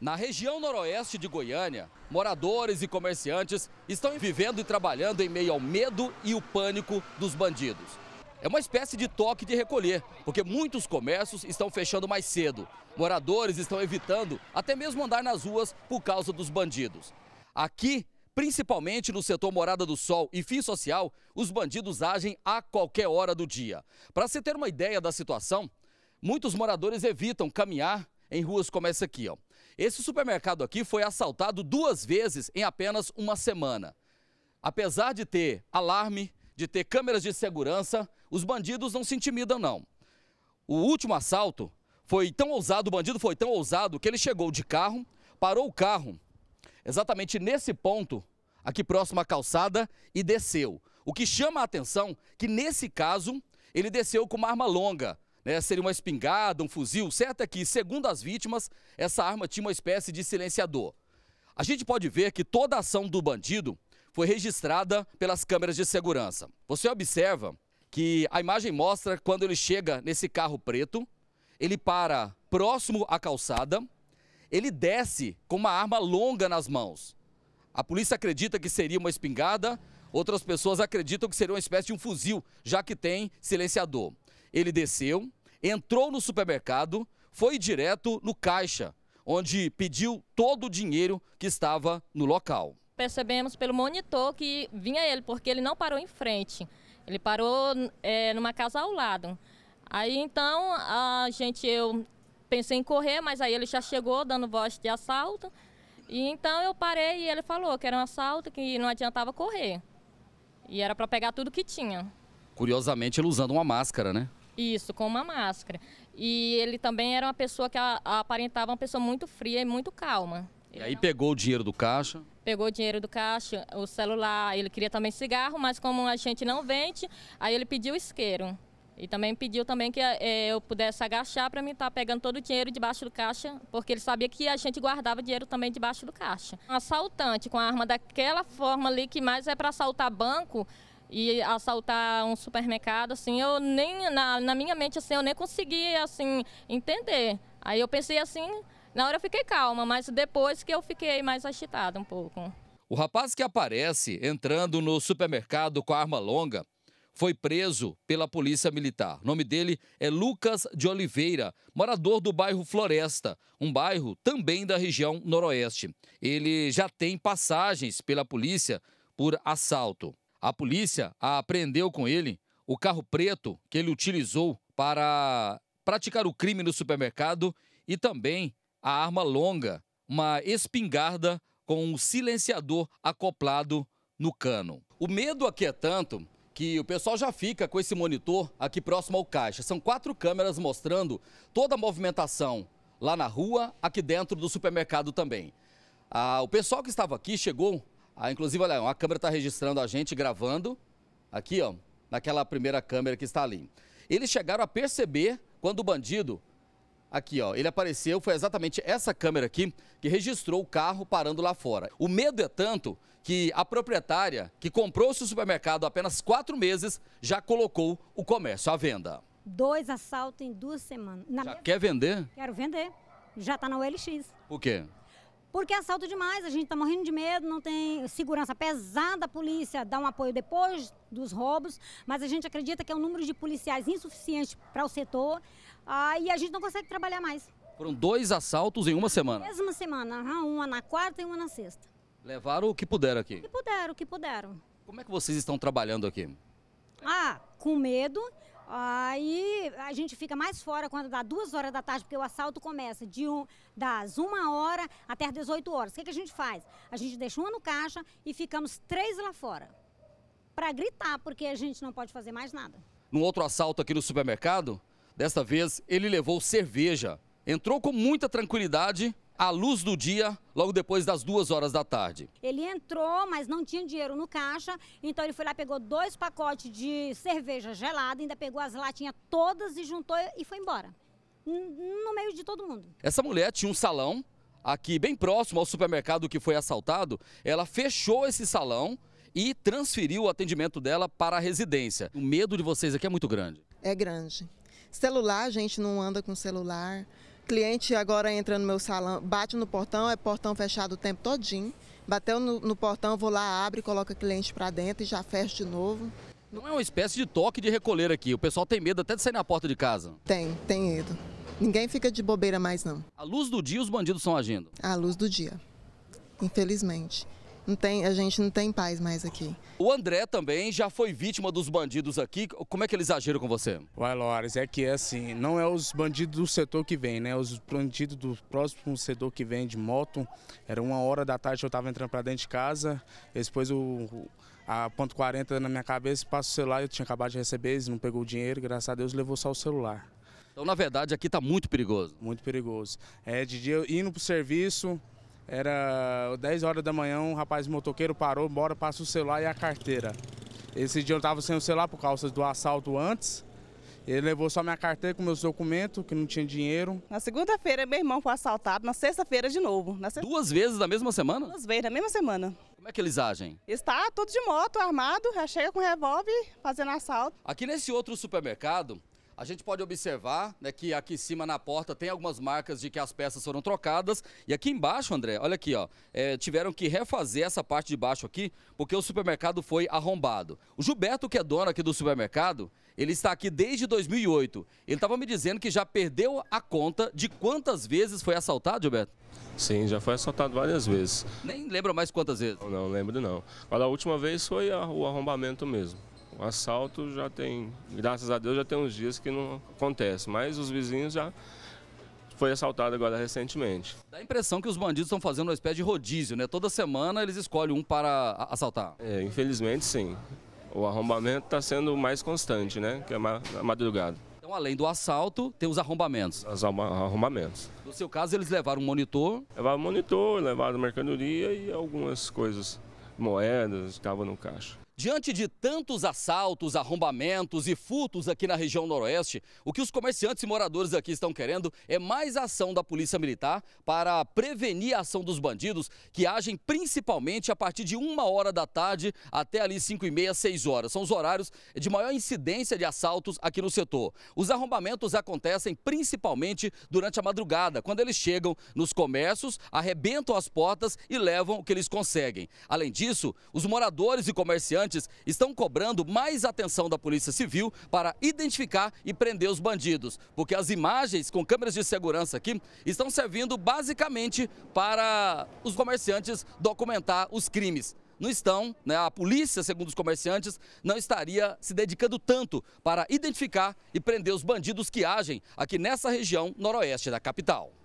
Na região noroeste de Goiânia, moradores e comerciantes estão vivendo e trabalhando em meio ao medo e o pânico dos bandidos. É uma espécie de toque de recolher, porque muitos comércios estão fechando mais cedo. Moradores estão evitando até mesmo andar nas ruas por causa dos bandidos. Aqui, principalmente no setor Morada do Sol e Fim Social, os bandidos agem a qualquer hora do dia. Para se ter uma ideia da situação, muitos moradores evitam caminhar em ruas como essa aqui, ó. Esse supermercado aqui foi assaltado duas vezes em apenas uma semana. Apesar de ter alarme, de ter câmeras de segurança, os bandidos não se intimidam, não. O último assalto foi tão ousado, o bandido foi tão ousado, que ele chegou de carro, parou o carro, exatamente nesse ponto, aqui próximo à calçada, e desceu. O que chama a atenção é que, nesse caso, ele desceu com uma arma longa, né, seria uma espingarda, um fuzil. certo é que, segundo as vítimas, essa arma tinha uma espécie de silenciador. A gente pode ver que toda a ação do bandido foi registrada pelas câmeras de segurança. Você observa que a imagem mostra quando ele chega nesse carro preto, ele para próximo à calçada, ele desce com uma arma longa nas mãos. A polícia acredita que seria uma espingarda, outras pessoas acreditam que seria uma espécie de um fuzil, já que tem silenciador. Ele desceu, entrou no supermercado, foi direto no caixa, onde pediu todo o dinheiro que estava no local. Percebemos pelo monitor que vinha ele, porque ele não parou em frente. Ele parou é, numa casa ao lado. Aí então a gente, eu pensei em correr, mas aí ele já chegou dando voz de assalto. E então eu parei e ele falou que era um assalto, que não adiantava correr. E era para pegar tudo que tinha. Curiosamente, ele usando uma máscara, né? Isso, com uma máscara. E ele também era uma pessoa que aparentava uma pessoa muito fria e muito calma. E aí pegou o dinheiro do caixa? Pegou o dinheiro do caixa, o celular, ele queria também cigarro, mas como a gente não vende, aí ele pediu isqueiro. E também pediu também que é, eu pudesse agachar para mim estar tá pegando todo o dinheiro debaixo do caixa, porque ele sabia que a gente guardava dinheiro também debaixo do caixa. Um assaltante com a arma daquela forma ali, que mais é para assaltar banco, e assaltar um supermercado, assim, eu nem, na, na minha mente, assim, eu nem conseguia, assim, entender. Aí eu pensei assim, na hora eu fiquei calma, mas depois que eu fiquei mais agitada um pouco. O rapaz que aparece entrando no supermercado com a arma longa foi preso pela polícia militar. O nome dele é Lucas de Oliveira, morador do bairro Floresta, um bairro também da região noroeste. Ele já tem passagens pela polícia por assalto. A polícia apreendeu com ele o carro preto que ele utilizou para praticar o crime no supermercado e também a arma longa, uma espingarda com um silenciador acoplado no cano. O medo aqui é tanto que o pessoal já fica com esse monitor aqui próximo ao caixa. São quatro câmeras mostrando toda a movimentação lá na rua, aqui dentro do supermercado também. Ah, o pessoal que estava aqui chegou ah, inclusive, olha, a câmera está registrando a gente gravando, aqui, ó, naquela primeira câmera que está ali. Eles chegaram a perceber quando o bandido, aqui, ó, ele apareceu, foi exatamente essa câmera aqui que registrou o carro parando lá fora. O medo é tanto que a proprietária, que comprou o supermercado há apenas quatro meses, já colocou o comércio à venda. Dois assaltos em duas semanas. Na já mesma... quer vender? Quero vender. Já está na OLX. O quê? Porque é assalto demais, a gente está morrendo de medo, não tem segurança pesada, a polícia dá um apoio depois dos roubos, mas a gente acredita que é um número de policiais insuficiente para o setor ah, e a gente não consegue trabalhar mais. Foram dois assaltos em uma semana? Mesma semana, uma na quarta e uma na sexta. Levaram o que puderam aqui? O que puderam, o que puderam. Como é que vocês estão trabalhando aqui? Ah, com medo, Aí a gente fica mais fora quando dá duas horas da tarde, porque o assalto começa de um, das uma hora até as 18 horas. O que, que a gente faz? A gente deixa uma no caixa e ficamos três lá fora. Para gritar, porque a gente não pode fazer mais nada. no outro assalto aqui no supermercado, desta vez ele levou cerveja. Entrou com muita tranquilidade à luz do dia, logo depois das duas horas da tarde. Ele entrou, mas não tinha dinheiro no caixa, então ele foi lá, pegou dois pacotes de cerveja gelada, ainda pegou as latinhas todas e juntou e foi embora. No meio de todo mundo. Essa mulher tinha um salão aqui bem próximo ao supermercado que foi assaltado. Ela fechou esse salão e transferiu o atendimento dela para a residência. O medo de vocês aqui é muito grande. É grande. Celular, a gente não anda com celular cliente agora entra no meu salão, bate no portão, é portão fechado o tempo todinho. Bateu no, no portão, vou lá, abre, coloca o cliente para dentro e já fecho de novo. Não é uma espécie de toque de recolher aqui. O pessoal tem medo até de sair na porta de casa. Tem, tem medo. Ninguém fica de bobeira mais, não. À luz do dia, os bandidos estão agindo? À luz do dia, infelizmente. Não tem, a gente não tem paz mais aqui. O André também já foi vítima dos bandidos aqui. Como é que eles agiram com você? Uai, Lores, é que é assim, não é os bandidos do setor que vem, né? Os bandidos do próximo setor que vem de moto. Era uma hora da tarde, eu estava entrando para dentro de casa. Depois o, a ponto 40 na minha cabeça, passa o celular, eu tinha acabado de receber, eles não pegou o dinheiro, graças a Deus levou só o celular. Então, na verdade, aqui está muito perigoso. Muito perigoso. É, de dia indo para o serviço, era 10 horas da manhã, um rapaz motoqueiro parou, bora, passa o celular e a carteira. Esse dia eu estava sem o celular por causa do assalto antes. Ele levou só minha carteira com meus documentos, que não tinha dinheiro. Na segunda-feira, meu irmão foi assaltado, na sexta-feira de novo. Sexta Duas vezes na mesma semana? Duas vezes na mesma semana. Como é que eles agem? Está tudo de moto, armado, já chega com revólver, fazendo assalto. Aqui nesse outro supermercado, a gente pode observar né, que aqui em cima na porta tem algumas marcas de que as peças foram trocadas. E aqui embaixo, André, olha aqui, ó, é, tiveram que refazer essa parte de baixo aqui, porque o supermercado foi arrombado. O Gilberto, que é dono aqui do supermercado, ele está aqui desde 2008. Ele estava me dizendo que já perdeu a conta de quantas vezes foi assaltado, Gilberto? Sim, já foi assaltado várias vezes. Nem lembra mais quantas vezes. Não, não lembro não. Mas a última vez foi a, o arrombamento mesmo assalto já tem, graças a Deus, já tem uns dias que não acontece, mas os vizinhos já foi assaltado agora recentemente. Dá a impressão que os bandidos estão fazendo uma espécie de rodízio, né? Toda semana eles escolhem um para assaltar. É, infelizmente sim. O arrombamento está sendo mais constante, né? Que é na madrugada. Então, além do assalto, tem os arrombamentos. Os arrombamentos. No seu caso, eles levaram um monitor? Levaram monitor, levaram mercadoria e algumas coisas, moedas, estavam no caixa. Diante de tantos assaltos, arrombamentos e furtos aqui na região noroeste, o que os comerciantes e moradores aqui estão querendo é mais ação da Polícia Militar para prevenir a ação dos bandidos que agem principalmente a partir de uma hora da tarde até ali 5 e meia, 6 horas. São os horários de maior incidência de assaltos aqui no setor. Os arrombamentos acontecem principalmente durante a madrugada, quando eles chegam nos comércios, arrebentam as portas e levam o que eles conseguem. Além disso, os moradores e comerciantes estão cobrando mais atenção da Polícia Civil para identificar e prender os bandidos, porque as imagens com câmeras de segurança aqui estão servindo basicamente para os comerciantes documentar os crimes não estão, né, a polícia, segundo os comerciantes, não estaria se dedicando tanto para identificar e prender os bandidos que agem aqui nessa região noroeste da capital.